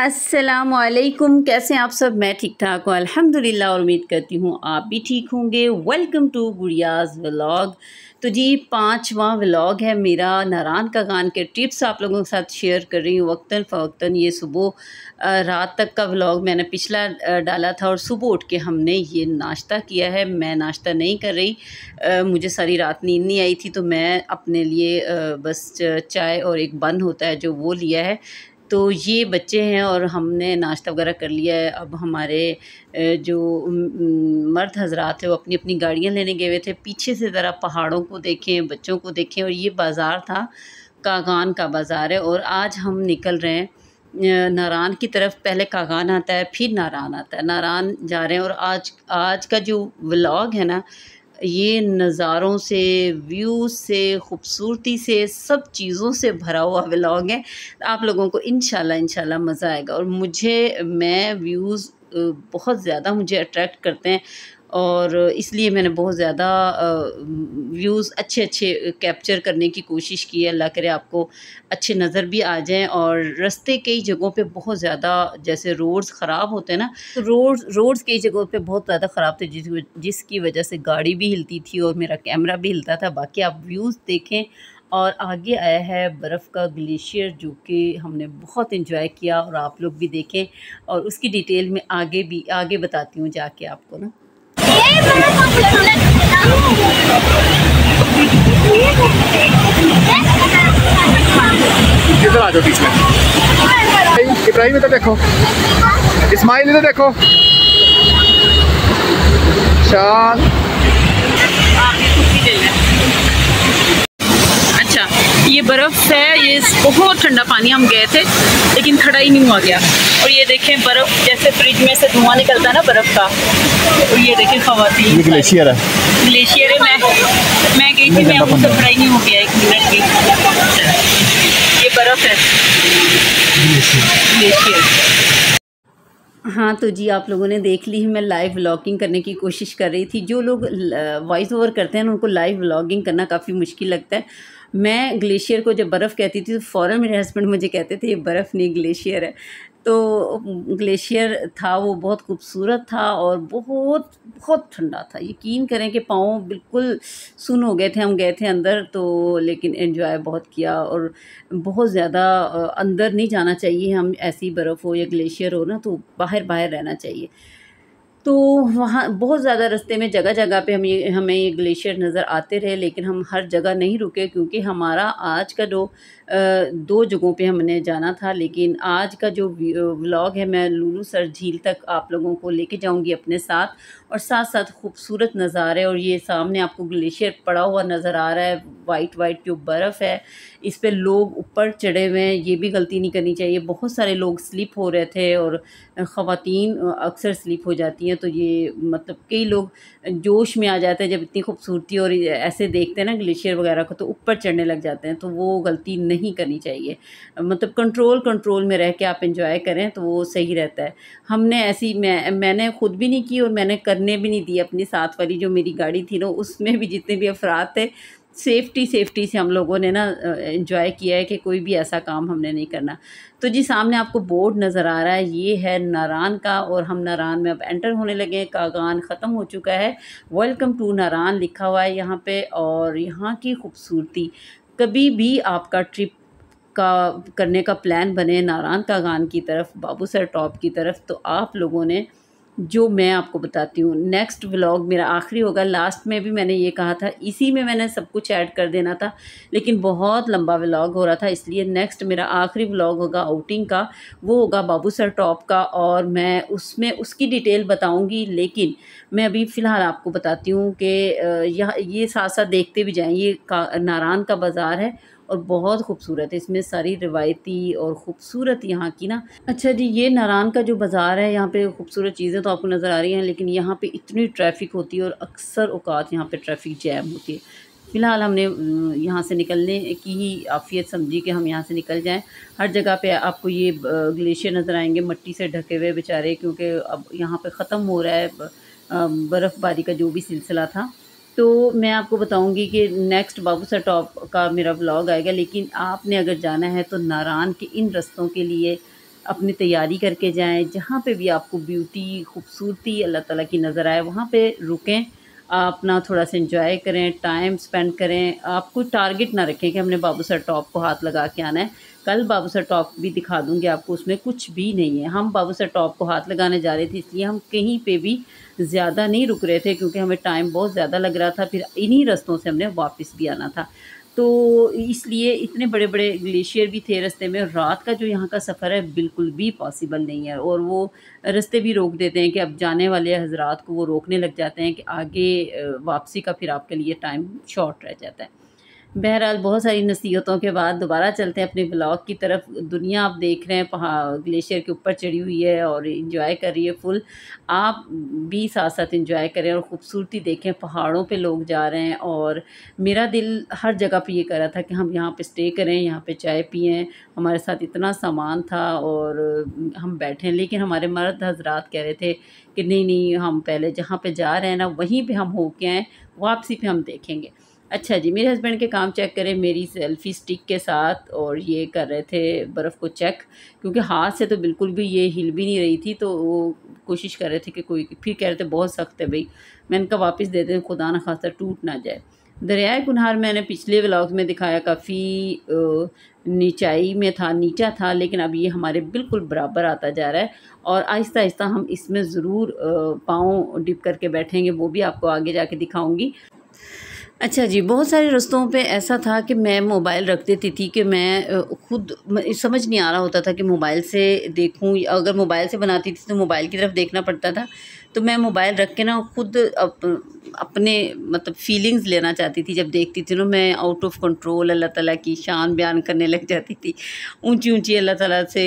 असलकुम कैसे हैं आप सब मैं ठीक ठाक हूँ अल्हम्दुलिल्लाह और उम्मीद करती हूँ आप भी ठीक होंगे वेलकम टू गुड़ियाज़ व्लॉग तो जी पाँचवा व्लॉग है मेरा नारान का गान के टिप्स आप लोगों के साथ शेयर कर रही हूँ वक्ता फ़वक्ता ये सुबह रात तक का व्लॉग मैंने पिछला डाला था और सुबह उठ के हमने ये नाश्ता किया है मैं नाश्ता नहीं कर रही आ, मुझे सारी रात नींद नहीं आई थी तो मैं अपने लिए आ, बस चाय और एक बन होता है जो वो लिया है तो ये बच्चे हैं और हमने नाश्ता वगैरह कर लिया है अब हमारे जो मर्द हजरात है वो अपनी अपनी गाड़ियाँ लेने गए हुए थे पीछे से ज़रा पहाड़ों को देखें बच्चों को देखें और ये बाज़ार था कागान का बाज़ार है और आज हम निकल रहे हैं नारान की तरफ पहले कागान आता है फिर नारान आता है नारान जा रहे हैं और आज आज का जो व्लॉग है ना ये नज़ारों से व्यू से ख़ूबसूरती से सब चीज़ों से भरा हुआ व्लॉग है आप लोगों को इन शाला मज़ा आएगा और मुझे मैं व्यूज़ बहुत ज़्यादा मुझे अट्रैक्ट करते हैं और इसलिए मैंने बहुत ज़्यादा व्यूज़ अच्छे अच्छे कैप्चर करने की कोशिश की है अल्लाह करे आपको अच्छे नज़र भी आ जाएं और रस्ते कई जगहों पे बहुत ज़्यादा जैसे रोड्स ख़राब होते हैं ना तो रोड्स रोड्स कई जगहों पे बहुत ज़्यादा ख़राब थे जिस जिसकी वजह से गाड़ी भी हिलती थी और मेरा कैमरा भी हिलता था बाकी आप व्यूज़ देखें और आगे आया है बर्फ़ का ग्लेशियर जो कि हमने बहुत इन्जॉय किया और आप लोग भी देखें और उसकी डिटेल में आगे भी आगे बताती हूँ जाके आपको ना इधर आ जाओ बीच में इब्राहिम इधर देखो इस्माइल इधर देखो शान ये बर्फ़ है ये बहुत ठंडा पानी हम गए थे लेकिन खड़ा ही नहीं हुआ गया और ये देखें बर्फ़ जैसे फ्रिज में से धुआं निकलता है ना बर्फ़ का और ये देखें खवातीन ग्लेशियर है ग्लेशियर है मैं मैं गई थी मैं मुझसे खड़ा ही नहीं हो गया एक मिनट भी ये बर्फ़ है ग्लेशियर हाँ तो जी आप लोगों ने देख ली है मैं लाइव व्लॉगिंग करने की कोशिश कर रही थी जो लोग वॉइस ओवर करते हैं उनको लाइव व्लॉगिंग करना काफ़ी मुश्किल लगता है मैं ग्लेशियर को जब बर्फ़ कहती थी तो फ़ौर मेरे हस्बैंड मुझे कहते थे ये बर्फ़ नहीं ग्लेशियर है तो ग्लेशियर था वो बहुत खूबसूरत था और बहुत बहुत ठंडा था यकीन करें कि पाँव बिल्कुल सुन हो गए थे हम गए थे अंदर तो लेकिन एंजॉय बहुत किया और बहुत ज़्यादा अंदर नहीं जाना चाहिए हम ऐसी बर्फ़ हो या ग्लेशियर हो ना तो बाहर बाहर रहना चाहिए तो वहाँ बहुत ज़्यादा रास्ते में जगह जगह पे हम ये हमें ये ग्लेशियर नज़र आते रहे लेकिन हम हर जगह नहीं रुके क्योंकि हमारा आज का जो दो जगहों पे हमने जाना था लेकिन आज का जो व्लॉग है मैं लूलू सर झील तक आप लोगों को लेके जाऊंगी अपने साथ और साथ साथ खूबसूरत नज़ारे और ये सामने आपको ग्लेशियर पड़ा हुआ नज़र आ रहा है वाइट वाइट जो बर्फ़ है इस पर लोग ऊपर चढ़े हुए हैं ये भी गलती नहीं करनी चाहिए बहुत सारे लोग स्लिप हो रहे थे और ख़वान अक्सर स्लिप हो जाती हैं तो ये मतलब कई लोग जोश में आ जाते हैं जब इतनी खूबसूरती और ऐसे देखते हैं ना ग्लेशियर वगैरह को तो ऊपर चढ़ने लग जाते हैं तो वो गलती नहीं करनी चाहिए मतलब कंट्रोल कंट्रोल में रह के आप इंजॉय करें तो वो सही रहता है हमने ऐसी मैं मैंने ख़ुद भी नहीं की और मैंने करने भी नहीं दी अपनी साथ वाली जो मेरी गाड़ी थी ना उसमें भी जितने भी अफराद थे सेफ्टी सेफ्टी से हम लोगों ने ना इन्जॉय किया है कि कोई भी ऐसा काम हमने नहीं करना तो जी सामने आपको बोर्ड नज़र आ रहा है ये है नारान का और हम नारान में अब एंटर होने लगे हैं कागान ख़त्म हो चुका है वेलकम टू नारान लिखा हुआ है यहाँ पे और यहाँ की खूबसूरती कभी भी आपका ट्रिप का करने का प्लान बने नारान कागान की तरफ बाबू सर टॉप की तरफ तो आप लोगों ने जो मैं आपको बताती हूँ नेक्स्ट व्लॉग मेरा आखिरी होगा लास्ट में भी मैंने ये कहा था इसी में मैंने सब कुछ ऐड कर देना था लेकिन बहुत लंबा व्लॉग हो रहा था इसलिए नेक्स्ट मेरा आखिरी व्लॉग होगा आउटिंग का वो होगा बाबू सर टॉप का और मैं उसमें उसकी डिटेल बताऊँगी लेकिन मैं अभी फ़िलहाल आपको बताती हूँ कि यह ये साथ साथ देखते भी जाएँ ये का नारायण का बाज़ार है और बहुत खूबसूरत है इसमें सारी रिवायती और ख़ूबसूरत यहाँ की ना अच्छा जी ये नारान का जो बाज़ार है यहाँ पे खूबसूरत चीज़ें तो आपको नज़र आ रही हैं लेकिन यहाँ पे इतनी ट्रैफिक होती है और अक्सर अवकात यहाँ पे ट्रैफिक जैम होती है फ़िलहाल हमने यहाँ से निकलने की ही आफियत समझी कि हम यहाँ से निकल जाएँ हर जगह पर आपको ये ग्लेशियर नज़र आएँगे मिट्टी से ढके हुए बेचारे क्योंकि अब यहाँ पर ख़त्म हो रहा है बर्फ़बारी का जो भी सिलसिला था तो मैं आपको बताऊंगी कि नेक्स्ट बाबूसा टॉप का मेरा ब्लॉग आएगा लेकिन आपने अगर जाना है तो नारान के इन रस्तों के लिए अपनी तैयारी करके जाएं जहाँ पे भी आपको ब्यूटी खूबसूरती अल्लाह ताला की नज़र आए वहाँ पे रुकें अपना थोड़ा सा इंजॉय करें टाइम स्पेंड करें आप कोई टारगेट ना रखें कि हमने सर टॉप को हाथ लगा के आना है कल बाबूसर टॉप भी दिखा दूंगी आपको उसमें कुछ भी नहीं है हम बाबूसर टॉप को हाथ लगाने जा रहे थे इसलिए हम कहीं पे भी ज़्यादा नहीं रुक रहे थे क्योंकि हमें टाइम बहुत ज़्यादा लग रहा था फिर इन्हीं रस्तों से हमने वापस भी आना था तो इसलिए इतने बड़े बड़े ग्लेशियर भी थे रस्ते में रात का जो यहाँ का सफ़र है बिल्कुल भी पॉसिबल नहीं है और वो रस्ते भी रोक देते हैं कि अब जाने वाले हजरात को वो रोकने लग जाते हैं कि आगे वापसी का फिर आपके लिए टाइम शॉर्ट रह जाता है बहरहाल बहुत सारी नसीहतों के बाद दोबारा चलते हैं अपने ब्लॉग की तरफ दुनिया आप देख रहे हैं पहाड़ ग्लेशियर के ऊपर चढ़ी हुई है और इंजॉय कर रही है फुल आप भी साथ साथ इंजॉय करें और ख़ूबसूरती देखें पहाड़ों पे लोग जा रहे हैं और मेरा दिल हर जगह पे ये कर रहा था कि हम यहाँ पे स्टे करें यहाँ पे चाय पिएँ हमारे साथ इतना सामान था और हम बैठे लेकिन हमारे मर्द हजरात कह रहे थे कि नहीं नहीं हम पहले जहाँ पर जा रहे हैं ना वहीं पर हम हो के आएँ वापसी पर हम देखेंगे अच्छा जी मेरे हस्बैंड के काम चेक करें मेरी सेल्फी स्टिक के साथ और ये कर रहे थे बर्फ़ को चेक क्योंकि हाथ से तो बिल्कुल भी ये हिल भी नहीं रही थी तो वो कोशिश कर रहे थे कि कोई फिर कह रहे थे बहुत सख्त है भाई मैं इनका वापस दे दें खुदा न खासा टूट ना जाए दरियाए कुनहार मैंने पिछले व्लॉग में दिखाया काफ़ी नीचाई में था नीचा था लेकिन अब ये हमारे बिल्कुल बराबर आता जा रहा है और आहिस्ता आहिस्ता हम इसमें ज़रूर पाँव डिप करके बैठेंगे वो भी आपको आगे जाके दिखाऊंगी अच्छा जी बहुत सारे रस्तों पे ऐसा था कि मैं मोबाइल रख देती थी कि मैं खुद समझ नहीं आ रहा होता था कि मोबाइल से देखूं अगर मोबाइल से बनाती थी तो मोबाइल की तरफ देखना पड़ता था तो मैं मोबाइल रख के ना खुद अप, अपने मतलब फीलिंग्स लेना चाहती थी जब देखती थी ना मैं आउट ऑफ कंट्रोल अल्लाह ताला की शान बयान करने लग जाती थी ऊंची ऊंची अल्लाह ताला से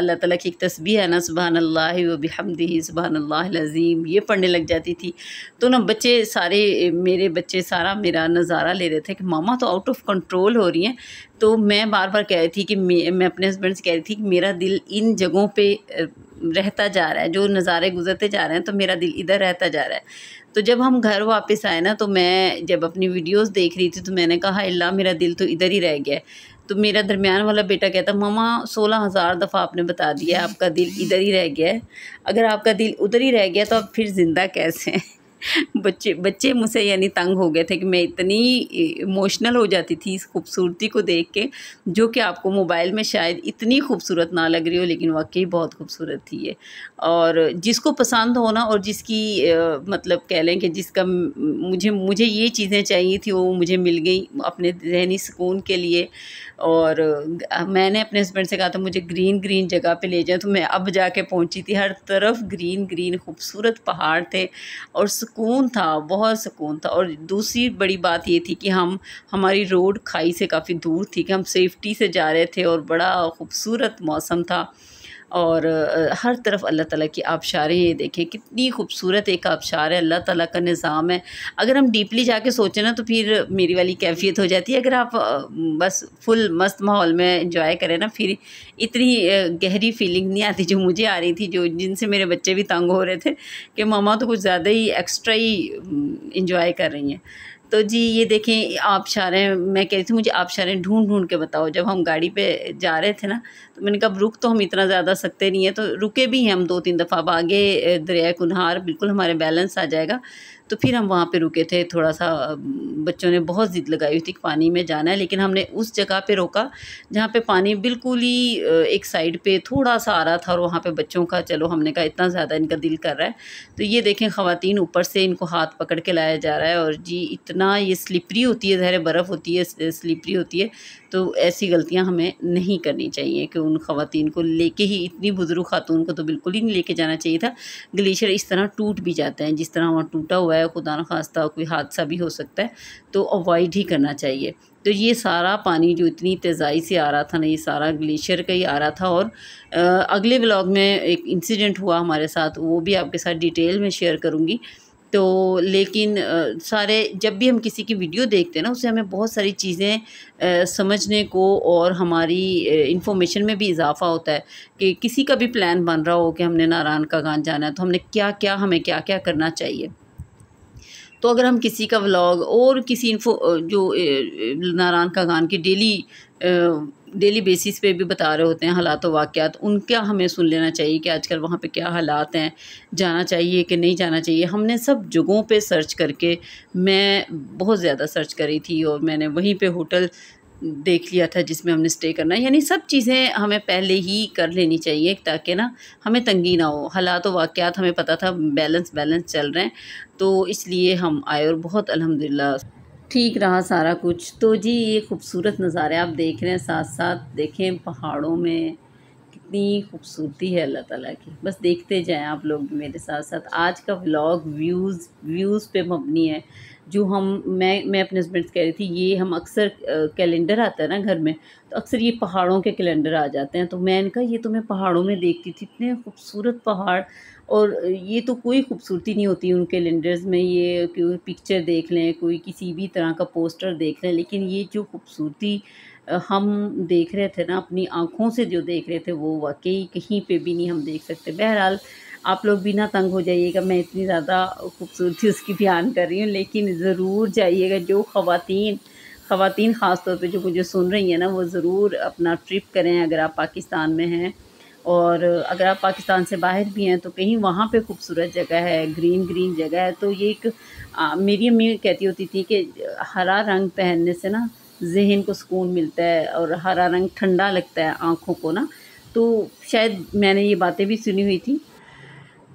अल्लाह ताला की एक तस्बी है ना सुबहान अल्लाह सुबहानल्लाज़ीम ये पढ़ने लग जाती थी तो ना बच्चे सारे मेरे बच्चे सारा मेरा नज़ारा ले रहे थे कि मामा तो आउट ऑफ कंट्रोल हो रही हैं तो मैं बार बार कह रही थी कि मैं अपने हस्बैंड से कह रही थी कि मेरा दिल इन जगहों पर रहता जा रहा है जो नज़ारे गुजरते जा रहे हैं तो मेरा दिल इधर रहता जा रहा है तो जब हम घर वापस आए ना तो मैं जब अपनी वीडियोस देख रही थी तो मैंने कहा अल्लाह मेरा दिल तो इधर ही रह गया तो मेरा दरमियान वाला बेटा कहता मामा सोलह हज़ार दफ़ा आपने बता दिया आपका दिल इधर ही रह गया है अगर आपका दिल उधर ही रह गया तो आप फिर ज़िंदा कैसे हैं बच्चे बच्चे मुझसे यानी तंग हो गए थे कि मैं इतनी इमोशनल हो जाती थी इस खूबसूरती को देख के जो कि आपको मोबाइल में शायद इतनी खूबसूरत ना लग रही हो लेकिन वाकई बहुत खूबसूरत थी ये और जिसको पसंद होना और जिसकी आ, मतलब कह लें कि जिसका मुझे मुझे ये चीज़ें चाहिए थी वो मुझे मिल गई अपने जहनी सुकून के लिए और मैंने अपने हस्बैंड से कहा था मुझे ग्रीन ग्रीन जगह पे ले जाए तो मैं अब जाके पहुंची थी हर तरफ ग्रीन ग्रीन खूबसूरत पहाड़ थे और सुकून था बहुत सुकून था और दूसरी बड़ी बात ये थी कि हम हमारी रोड खाई से काफ़ी दूर थी कि हम सेफ्टी से जा रहे थे और बड़ा खूबसूरत मौसम था और हर तरफ अल्लाह ताला की आबशारें ये देखें कितनी खूबसूरत एक आबशार है अल्लाह ताला का निज़ाम है अगर हम डीपली जाके सोचें ना तो फिर मेरी वाली कैफियत हो जाती है अगर आप बस फुल मस्त माहौल में इंजॉय करें ना फिर इतनी गहरी फीलिंग नहीं आती जो मुझे आ रही थी जो जिनसे मेरे बच्चे भी तंग हो रहे थे कि मामा तो कुछ ज़्यादा ही एक्स्ट्रा ही इंजॉय कर रही हैं तो जी ये देखें आबशारें मैं कह रही थी मुझे आबशारें ढूंढ ढूंढ के बताओ जब हम गाड़ी पे जा रहे थे ना तो मैंने कहा रुक तो हम इतना ज़्यादा सकते नहीं है तो रुके भी हैं हम दो तीन दफ़ा अब आगे दरिया कुनहार बिल्कुल हमारे बैलेंस आ जाएगा तो फिर हम वहाँ पे रुके थे थोड़ा सा बच्चों ने बहुत ज़िद लगाई हुई थी कि पानी में जाना है लेकिन हमने उस जगह पे रोका जहाँ पे पानी बिल्कुल ही एक साइड पे थोड़ा सा आ रहा था और वहाँ पे बच्चों का चलो हमने कहा इतना ज़्यादा इनका दिल कर रहा है तो ये देखें ख़वातीन ऊपर से इनको हाथ पकड़ के लाया जा रहा है और जी इतना ना ये स्लिपरी होती है ज़ाहिर बर्फ़ होती है स्लिपरी होती है तो ऐसी गलतियाँ हमें नहीं करनी चाहिए कि उन खातन को लेके ही इतनी बुज़ुर्ग खातून को तो बिल्कुल ही नहीं लेके जाना चाहिए था ग्लेशियर इस तरह टूट भी जाते हैं जिस तरह वहाँ टूटा हुआ है खुदा न खास्ता कोई हादसा भी हो सकता है तो अवॉइड ही करना चाहिए तो ये सारा पानी जो इतनी तेज़ाई से आ रहा था ना ये सारा ग्लेशियर का ही आ रहा था और अगले ब्लॉग में एक इंसिडेंट हुआ हमारे साथ वो भी आपके साथ डिटेल में शेयर करूँगी तो लेकिन सारे जब भी हम किसी की वीडियो देखते हैं ना उससे हमें बहुत सारी चीज़ें समझने को और हमारी इंफॉर्मेशन में भी इजाफा होता है कि किसी का भी प्लान बन रहा हो कि हमने नारायण का गान जाना है तो हमने क्या क्या हमें क्या क्या करना चाहिए तो अगर हम किसी का व्लॉग और किसी इन्फो जो नारायण का गान की डेली डेली बेसिस पे भी बता रहे होते हैं हालात और उनका हमें सुन लेना चाहिए कि आजकल वहाँ पे क्या हालात हैं जाना चाहिए कि नहीं जाना चाहिए हमने सब जगहों पे सर्च करके मैं बहुत ज़्यादा सर्च करी थी और मैंने वहीं पे होटल देख लिया था जिसमें हमने स्टे करना यानी सब चीज़ें हमें पहले ही कर लेनी चाहिए ताकि ना हमें तंगी ना हो हालात और वाक़ात हमें पता था बैलेंस बैलेंस चल रहे हैं तो इसलिए हम आए और बहुत अलहमदिल्ला ठीक रहा सारा कुछ तो जी ये खूबसूरत नज़ारे आप देख रहे हैं साथ साथ देखें पहाड़ों में कितनी खूबसूरती है अल्लाह ताला की बस देखते जाएं आप लोग भी मेरे साथ साथ आज का व्लॉग व्यूज़ व्यूज़ पे मबनी है जो हम मैं मैं अपने हस्बैंड कह रही थी ये हम अक्सर कैलेंडर आता है ना घर में तो अक्सर ये पहाड़ों के कैलेंडर आ जाते हैं तो मैं इनका ये तो मैं पहाड़ों में देखती थी इतने खूबसूरत पहाड़ और ये तो कोई खूबसूरती नहीं होती उनके लेंडर्स में ये कोई पिक्चर देख लें कोई किसी भी तरह का पोस्टर देख लें लेकिन ये जो खूबसूरती हम देख रहे थे ना अपनी आँखों से जो देख रहे थे वो वाकई कहीं पे भी नहीं हम देख सकते बहरहाल आप लोग भी ना तंग हो जाइएगा मैं इतनी ज़्यादा खूबसूरती उसकी बयान कर रही हूँ लेकिन ज़रूर जाइएगा जो खातन ख़वान ख़ास तौर जो मुझे सुन रही हैं ना वो ज़रूर अपना ट्रिप करें अगर आप पाकिस्तान में हैं और अगर आप पाकिस्तान से बाहर भी हैं तो कहीं वहाँ पे खूबसूरत जगह है ग्रीन ग्रीन जगह है तो ये एक आ, मेरी अम्मी कहती होती थी कि हरा रंग पहनने से ना जहन को सुकून मिलता है और हरा रंग ठंडा लगता है आँखों को ना तो शायद मैंने ये बातें भी सुनी हुई थी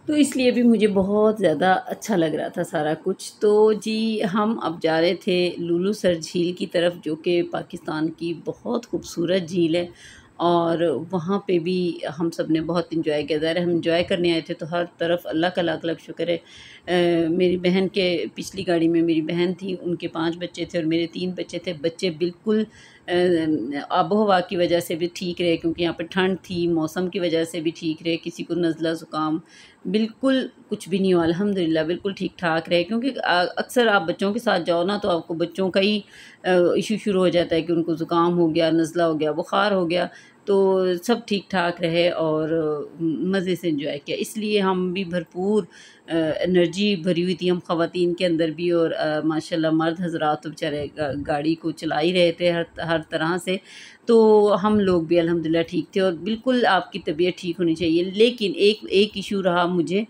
तो इसलिए भी मुझे बहुत ज़्यादा अच्छा लग रहा था सारा कुछ तो जी हम अब जा रहे थे लुलू सर झील की तरफ जो कि पाकिस्तान की बहुत खूबसूरत झील है और वहाँ पे भी हम सब ने बहुत इन्जॉय किया ज़ाहिर हम इन्जॉय करने आए थे तो हर तरफ अल्लाह का लाख लाख शुक्र है मेरी बहन के पिछली गाड़ी में मेरी बहन थी उनके पांच बच्चे थे और मेरे तीन बच्चे थे बच्चे बिल्कुल आबो हवा की वजह से भी ठीक रहे क्योंकि यहाँ पर ठंड थी मौसम की वजह से भी ठीक रहे किसी को नज़ला ज़ुकाम बिल्कुल कुछ भी नहीं हुआ अलहमदिल्ला बिल्कुल ठीक ठाक रहे क्योंकि अक्सर आप बच्चों के साथ जाओ ना तो आपको बच्चों का ही इशू शुरू हो जाता है कि उनको ज़ुकाम हो गया नज़ला हो गया बुखार हो गया तो सब ठीक ठाक रहे और मज़े से इंजॉय किया इसलिए हम भी भरपूर एनर्जी भरी हुई थी हम ख़वान के अंदर भी और माशाल्लाह मर्द हजरात तो बेचारे गाड़ी को चला ही रहे थे हर हर तरह से तो हम लोग भी अल्हम्दुलिल्लाह ठीक थे और बिल्कुल आपकी तबीयत ठीक होनी चाहिए लेकिन एक एक इशू रहा मुझे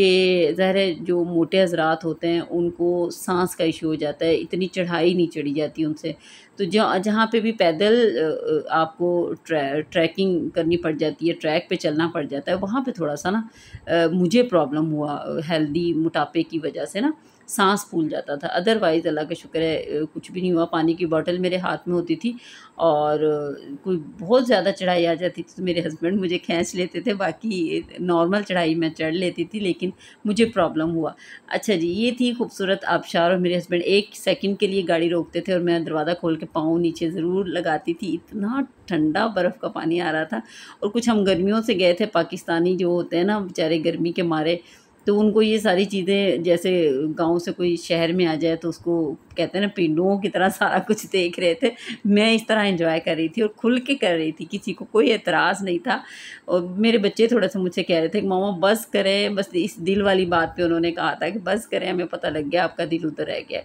कि ज़ाहिर है जो मोटे हजरात होते हैं उनको सांस का इशू हो जाता है इतनी चढ़ाई नहीं चढ़ी जाती उनसे तो जहाँ जहाँ पे भी पैदल आपको ट्रै, ट्रैकिंग करनी पड़ जाती है ट्रैक पे चलना पड़ जाता है वहाँ पे थोड़ा सा ना मुझे प्रॉब्लम हुआ हेल्दी मोटापे की वजह से ना सांस फूल जाता था अदरवाइज़ अल्लाह का शुक्र है कुछ भी नहीं हुआ पानी की बॉटल मेरे हाथ में होती थी और कोई बहुत ज़्यादा चढ़ाई आ जाती थी तो मेरे हस्बैंड मुझे खींच लेते थे बाकी नॉर्मल चढ़ाई मैं चढ़ लेती थी लेकिन मुझे प्रॉब्लम हुआ अच्छा जी ये थी खूबसूरत आबशार और मेरे हस्बैंड एक सेकेंड के लिए गाड़ी रोकते थे और मैं दरवाज़ा खोल के पाँव नीचे ज़रूर लगाती थी इतना ठंडा बर्फ़ का पानी आ रहा था और कुछ हम गर्मियों से गए थे पाकिस्तानी जो होते हैं ना बेचारे गर्मी के मारे तो उनको ये सारी चीज़ें जैसे गांव से कोई शहर में आ जाए तो उसको कहते हैं ना पिंडुओं की तरह सारा कुछ देख रहे थे मैं इस तरह एंजॉय कर रही थी और खुल के कर रही थी किसी को कोई एतराज़ नहीं था और मेरे बच्चे थोड़ा सा मुझे कह रहे थे कि मामा बस करें बस इस दिल वाली बात पे उन्होंने कहा था कि बस करें हमें पता लग गया आपका दिल उधर रह गया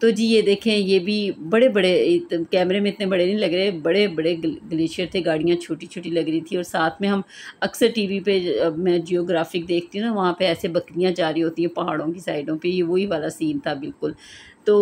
तो जी ये देखें ये भी बड़े बड़े कैमरे में इतने बड़े नहीं लग रहे बड़े बड़े ग्लेशियर थे गाड़ियाँ छोटी छोटी लग रही थी और साथ में हम अक्सर टीवी पे मैं जियोग्राफिक देखती हूँ ना वहाँ पे ऐसे बकरियाँ जा रही होती हैं पहाड़ों की साइडों पे ये वही वाला सीन था बिल्कुल तो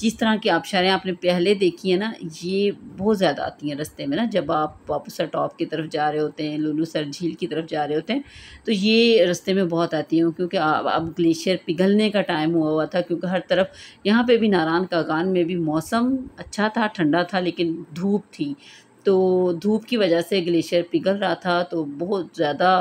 जिस तरह की आबशारें आपने पहले देखी है ना ये बहुत ज़्यादा आती हैं रस्ते में ना जब आप वापस टॉप की तरफ जा रहे होते हैं लुलू सर झील की तरफ जा रहे होते हैं तो ये रस्ते में बहुत आती हैं क्योंकि अब ग्लेशियर पिघलने का टाइम हुआ हुआ था क्योंकि हर तरफ यहाँ पर भी नारायण कागान में भी मौसम अच्छा था ठंडा था लेकिन धूप थी तो धूप की वजह से ग्लेशियर पिघल रहा था तो बहुत ज़्यादा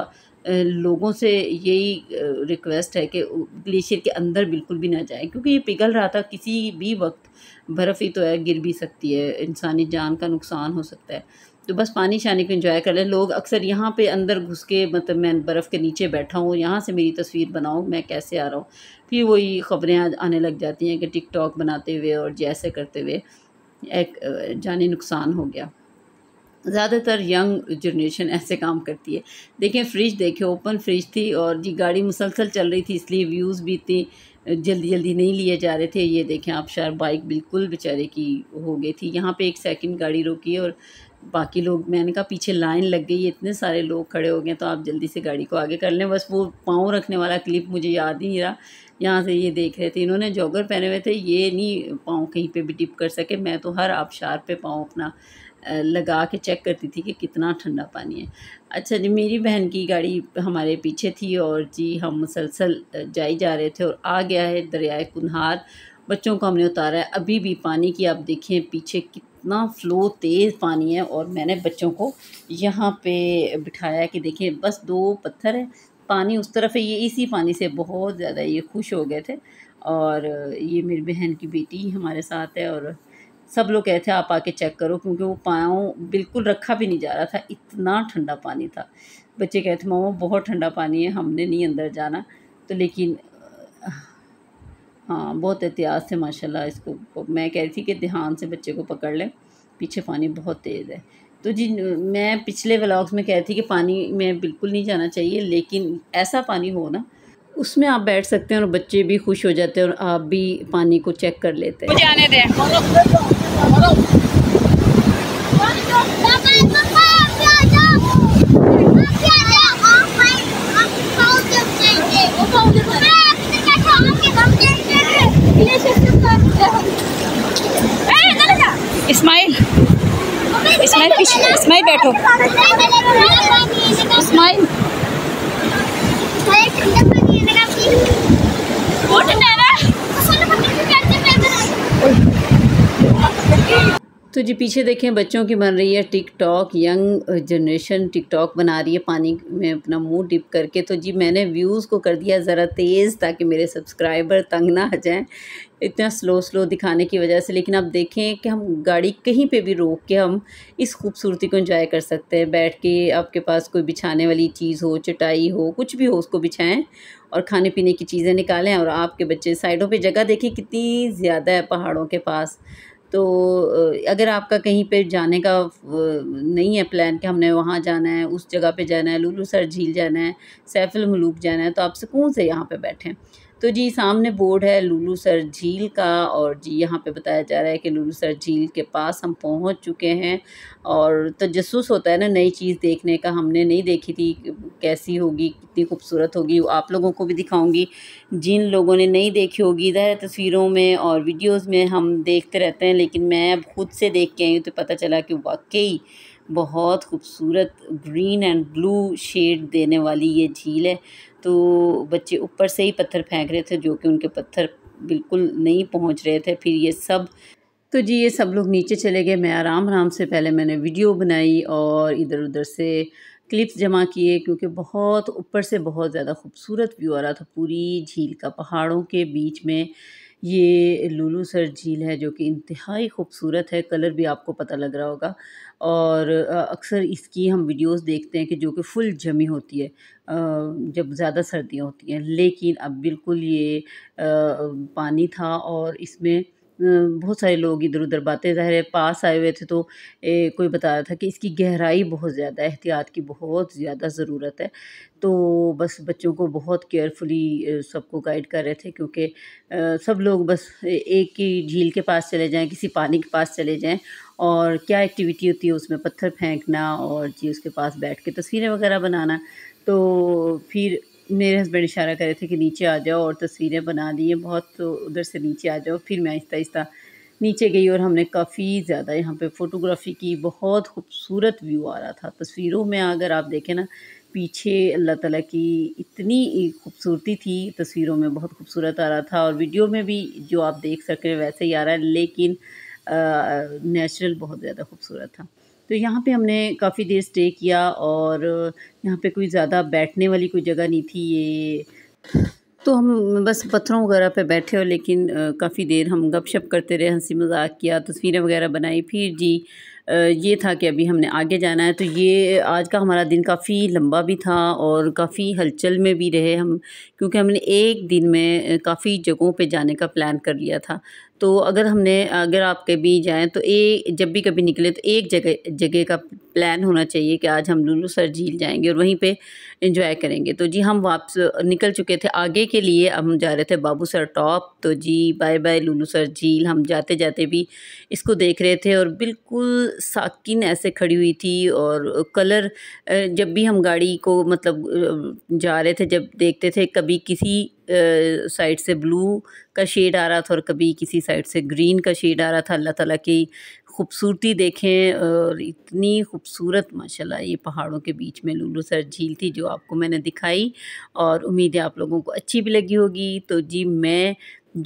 लोगों से यही रिक्वेस्ट है कि ग्लेशियर के अंदर बिल्कुल भी ना जाए क्योंकि ये पिघल रहा था किसी भी वक्त बर्फ़ ही तो है गिर भी सकती है इंसानी जान का नुकसान हो सकता है तो बस पानी शानी को इंजॉय कर लें लोग अक्सर यहाँ पे अंदर घुस के मतलब मैं बर्फ़ के नीचे बैठा हूँ यहाँ से मेरी तस्वीर बनाऊँ मैं कैसे आ रहा हूँ फिर वही ख़बरें आने लग जाती हैं कि टिकटॉक बनाते हुए और जैसे करते हुए एक जाने नुकसान हो गया ज़्यादातर यंग जनरेशन ऐसे काम करती है देखें फ्रिज देखें ओपन फ्रिज थी और जी गाड़ी मुसलसल चल रही थी इसलिए व्यूज़ भी इतनी जल्दी जल्दी नहीं लिए जा रहे थे ये देखें आप शायद बाइक बिल्कुल बेचारे की हो गई थी यहाँ पे एक सेकंड गाड़ी रोकी और बाकी लोग मैंने कहा पीछे लाइन लग गई इतने सारे लोग खड़े हो गए तो आप जल्दी से गाड़ी को आगे कर लें बस वो पाँव रखने वाला क्लिप मुझे याद ही नहीं रहा यहाँ से ये देख रहे थे इन्होंने जॉगर पहने हुए थे ये नहीं पाँव कहीं पे भी टिप कर सके मैं तो हर आबशार पे पाँव अपना लगा के चेक करती थी कि कितना ठंडा पानी है अच्छा जी मेरी बहन की गाड़ी हमारे पीछे थी और जी हम मुसलसल जाई जा रहे थे और आ गया है दरियाए कुनहार बच्चों को हमने उतारा है अभी भी पानी की आप देखें पीछे कितना फ़्लो तेज़ पानी है और मैंने बच्चों को यहाँ पे बिठाया कि देखें बस दो पत्थर है पानी उस तरफ है ये इसी पानी से बहुत ज़्यादा ये खुश हो गए थे और ये मेरी बहन की बेटी हमारे साथ है और सब लोग कहे थे आप आके चेक करो क्योंकि वो पाँव बिल्कुल रखा भी नहीं जा रहा था इतना ठंडा पानी था बच्चे कहते मामा बहुत ठंडा पानी है हमने नहीं अंदर जाना तो लेकिन हाँ बहुत एहतियात से माशाल्लाह इसको मैं कह रही थी कि ध्यान से बच्चे को पकड़ लें पीछे पानी बहुत तेज़ है तो जी मैं पिछले व्लॉग्स में कह रही थी कि पानी में बिल्कुल नहीं जाना चाहिए लेकिन ऐसा पानी हो ना उसमें आप बैठ सकते हैं और बच्चे भी खुश हो जाते हैं और आप भी पानी को चेक कर लेते हैं दें इस्माइल इस्माइल इस्माइल बैठो इस्माइल तो जी पीछे देखें बच्चों की बन रही है टिकटॉक यंग जनरेशन टिकटॉक बना रही है पानी में अपना मुंह डिप करके तो जी मैंने व्यूज़ को कर दिया ज़रा तेज़ ताकि मेरे सब्सक्राइबर तंग ना आ जाएं इतना स्लो स्लो दिखाने की वजह से लेकिन आप देखें कि हम गाड़ी कहीं पे भी रोक के हम इस खूबसूरती को इंजॉय कर सकते हैं बैठ के आपके पास कोई बिछाने वाली चीज़ हो चटाई हो कुछ भी हो उसको बिछाएँ और खाने पीने की चीज़ें निकालें और आपके बच्चे साइडों पर जगह देखें कितनी ज़्यादा है पहाड़ों के पास तो अगर आपका कहीं पे जाने का नहीं है प्लान कि हमने वहाँ जाना है उस जगह पे जाना है लूलू सर झील जाना है सैफुल मलूक जाना है तो आप सुकून से यहाँ पे बैठें तो जी सामने बोर्ड है लुलू सर झील का और जी यहाँ पे बताया जा रहा है कि लुलू सर झील के पास हम पहुँच चुके हैं और तजस तो होता है ना नई चीज़ देखने का हमने नहीं देखी थी कैसी होगी कितनी खूबसूरत होगी आप लोगों को भी दिखाऊंगी जिन लोगों ने नहीं देखी होगी इधर तस्वीरों में और वीडियोज़ में हम देखते रहते हैं लेकिन मैं अब खुद से देख के आई हूँ तो पता चला कि वाकई बहुत खूबसूरत ग्रीन एंड ब्लू शेड देने वाली ये झील है तो बच्चे ऊपर से ही पत्थर फेंक रहे थे जो कि उनके पत्थर बिल्कुल नहीं पहुंच रहे थे फिर ये सब तो जी ये सब लोग नीचे चले गए मैं आराम आराम से पहले मैंने वीडियो बनाई और इधर उधर से क्लिप्स जमा किए क्योंकि बहुत ऊपर से बहुत ज़्यादा खूबसूरत व्यू आ रहा था पूरी झील का पहाड़ों के बीच में ये लुलू सर झील है जो कि इंतहाई खूबसूरत है कलर भी आपको पता लग रहा होगा और अक्सर इसकी हम वीडियोस देखते हैं कि जो कि फुल जमी होती है जब ज़्यादा सर्दियाँ होती हैं लेकिन अब बिल्कुल ये पानी था और इसमें बहुत सारे लोग इधर उधर बातें ज़ाहिर पास आए हुए थे तो ए, कोई बता रहा था कि इसकी गहराई बहुत ज़्यादा एहतियात की बहुत ज़्यादा ज़रूरत है तो बस बच्चों को बहुत केयरफुली सबको गाइड कर रहे थे क्योंकि सब लोग बस एक ही झील के पास चले जाएँ किसी पानी के पास चले जाएँ और क्या एक्टिविटी होती है उसमें पत्थर फेंकना और जी उसके पास बैठ के तस्वीरें वगैरह बनाना तो फिर मेरे हस्बैंड इशारा कर रहे थे कि नीचे आ जाओ और तस्वीरें बना ली हैं बहुत तो उधर से नीचे आ जाओ फिर मैं आहिस्ता आहिस्ता नीचे गई और हमने काफ़ी ज़्यादा यहाँ पे फ़ोटोग्राफ़ी की बहुत खूबसूरत व्यू आ रहा था तस्वीरों में अगर आप देखें ना पीछे अल्लाह ताला की इतनी खूबसूरती थी तस्वीरों में बहुत खूबसूरत आ रहा था और वीडियो में भी जो आप देख सकते हैं वैसे ही आ रहा है लेकिन नेचुरल बहुत ज़्यादा खूबसूरत था तो यहाँ पे हमने काफ़ी देर स्टे किया और यहाँ पे कोई ज़्यादा बैठने वाली कोई जगह नहीं थी ये तो हम बस पत्थरों वगैरह पे बैठे और लेकिन काफ़ी देर हम गपशप करते रहे हंसी मजाक किया तस्वीरें वगैरह बनाई फिर जी ये था कि अभी हमने आगे जाना है तो ये आज का हमारा दिन काफ़ी लंबा भी था और काफ़ी हलचल में भी रहे हम क्योंकि हमने एक दिन में काफ़ी जगहों पे जाने का प्लान कर लिया था तो अगर हमने अगर आपके कभी जाएँ तो ए जब भी कभी निकले तो एक जगह जगह का प्लान होना चाहिए कि आज हम लुलू सर झील जाएंगे और वहीं पे इंजॉय करेंगे तो जी हम वापस निकल चुके थे आगे के लिए अब हम जा रहे थे बाबू सर टॉप तो जी बाय बाय लूलू सर झील हम जाते जाते भी इसको देख रहे थे और बिल्कुल साकिन ऐसे खड़ी हुई थी और कलर जब भी हम गाड़ी को मतलब जा रहे थे जब देखते थे कभी किसी साइड से ब्लू का शेड आ रहा था और कभी किसी साइड से ग्रीन का शेड आ रहा था अल्लाह ताला की खूबसूरती देखें और इतनी खूबसूरत माशाल्लाह ये पहाड़ों के बीच में लूलू सर झील थी जो आपको मैंने दिखाई और उम्मीद है आप लोगों को अच्छी भी लगी होगी तो जी मैं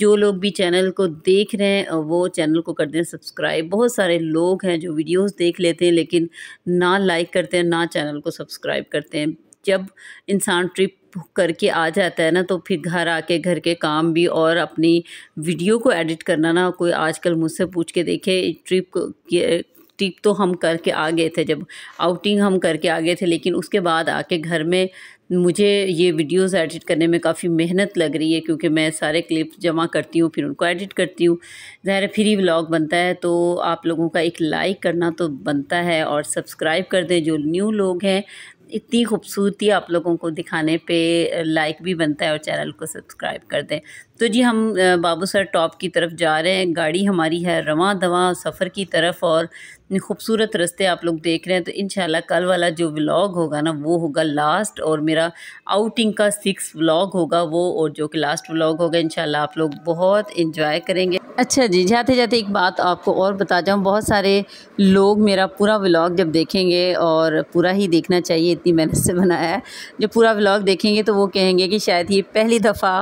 जो लोग भी चैनल को देख रहे हैं वो चैनल को कर दें सब्सक्राइब बहुत सारे लोग हैं जो वीडियोस देख लेते हैं लेकिन ना लाइक करते हैं ना चैनल को सब्सक्राइब करते हैं जब इंसान ट्रिप करके आ जाता है ना तो फिर घर आके घर के काम भी और अपनी वीडियो को एडिट करना ना कोई आजकल मुझसे पूछ के देखे ट्रिप ट्रिप तो हम करके आ गए थे जब आउटिंग हम करके आ गए थे लेकिन उसके बाद आके घर में मुझे ये वीडियोस एडिट करने में काफ़ी मेहनत लग रही है क्योंकि मैं सारे क्लिप जमा करती हूँ फिर उनको एडिट करती हूँ ज़ाहिर फिर ही व्लॉग बनता है तो आप लोगों का एक लाइक करना तो बनता है और सब्सक्राइब कर दें जो न्यू लोग हैं इतनी खूबसूरती आप लोगों को दिखाने पे लाइक भी बनता है और चैनल को सब्सक्राइब कर दें तो जी हम बाबू सर टॉप की तरफ जा रहे हैं गाड़ी हमारी है रवा दवा सफ़र की तरफ और खूबसूरत रास्ते आप लोग देख रहे हैं तो इन कल वाला जो व्लॉग होगा ना वो होगा लास्ट और मेरा आउटिंग का सिक्स व्लॉग होगा वो और जो कि लास्ट व्लॉग होगा इन आप लोग बहुत इन्जॉय करेंगे अच्छा जी जाते जाते एक बात आपको और बता जाऊँ बहुत सारे लोग मेरा पूरा व्लॉग जब देखेंगे और पूरा ही देखना चाहिए इतनी मेहनत से बनाया है जब पूरा व्लॉग देखेंगे तो वो कहेंगे कि शायद ये पहली दफ़ा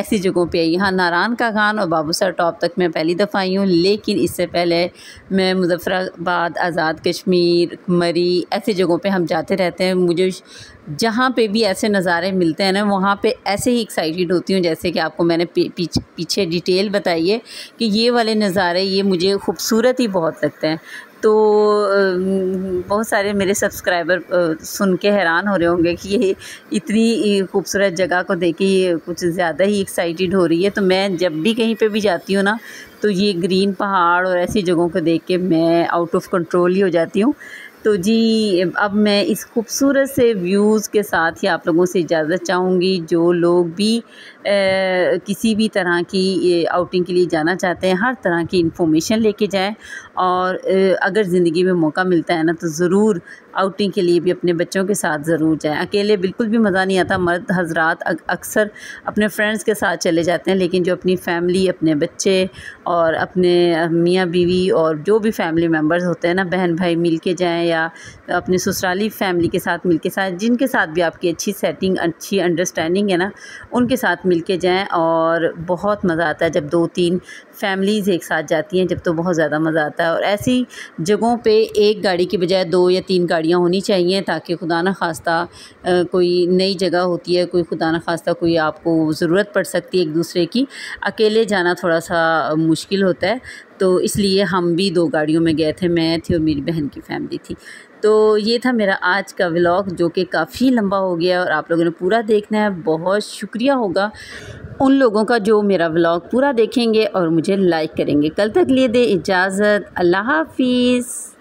ऐसी जगहों पे आई हाँ नारायण का खान और बाबूसर टॉप तक मैं पहली दफ़ा आई हूँ लेकिन इससे पहले मैं मुजफ़राबाद आज़ाद कश्मीर मरी ऐसी जगहों पर हम जाते रहते हैं मुझे जहाँ पे भी ऐसे नज़ारे मिलते हैं ना वहाँ पे ऐसे ही एक्साइटेड होती हूँ जैसे कि आपको मैंने पीछे पीछे डिटेल बताई है कि ये वाले नज़ारे ये मुझे खूबसूरत ही बहुत लगते हैं तो बहुत सारे मेरे सब्सक्राइबर सुन के हैरान हो रहे होंगे कि ये इतनी खूबसूरत जगह को देख के ये कुछ ज़्यादा ही एक्साइटेड हो रही है तो मैं जब भी कहीं पर भी जाती हूँ ना तो ये ग्रीन पहाड़ और ऐसी जगहों को देख के मैं आउट ऑफ कंट्रोल ही हो जाती हूँ तो जी अब मैं इस खूबसूरत से व्यूज़ के साथ ही आप लोगों से इजाज़त चाहूँगी जो लोग भी किसी भी तरह की आउटिंग के लिए जाना चाहते हैं हर तरह की इन्फॉर्मेशन लेके जाएं और अगर ज़िंदगी में मौका मिलता है ना तो ज़रूर आउटिंग के लिए भी अपने बच्चों के साथ ज़रूर जाएं अकेले बिल्कुल भी मज़ा नहीं आता मर्द हजरात अक्सर अपने फ्रेंड्स के साथ चले जाते हैं लेकिन जो अपनी फैमिली अपने बच्चे और अपने मियाँ बीवी और जो भी फैमिली मेम्बर्स होते हैं ना बहन भाई मिल के जाएँ या अपने ससुराली फैमिली के साथ मिल के साथ जिनके साथ भी आपकी अच्छी सेटिंग अच्छी अंडरस्टैंडिंग है ना उनके साथ मिल मिल के जाएँ और बहुत मज़ा आता है जब दो तीन फैमिलीज़ एक साथ जाती हैं जब तो बहुत ज़्यादा मज़ा आता है और ऐसी जगहों पे एक गाड़ी के बजाय दो या तीन गाड़ियाँ होनी चाहिए ताकि खुदा न खास्ता कोई नई जगह होती है कोई खुदा न खास्ता कोई आपको ज़रूरत पड़ सकती है एक दूसरे की अकेले जाना थोड़ा सा मुश्किल होता है तो इसलिए हम भी दो गाड़ियों में गए थे मैं थी और मेरी बहन की फैमिली थी तो ये था मेरा आज का व्लॉग जो कि काफ़ी लंबा हो गया और आप लोगों ने पूरा देखना है बहुत शुक्रिया होगा उन लोगों का जो मेरा व्लॉग पूरा देखेंगे और मुझे लाइक करेंगे कल तक लिए दे इजाज़त अल्लाह हाफिज़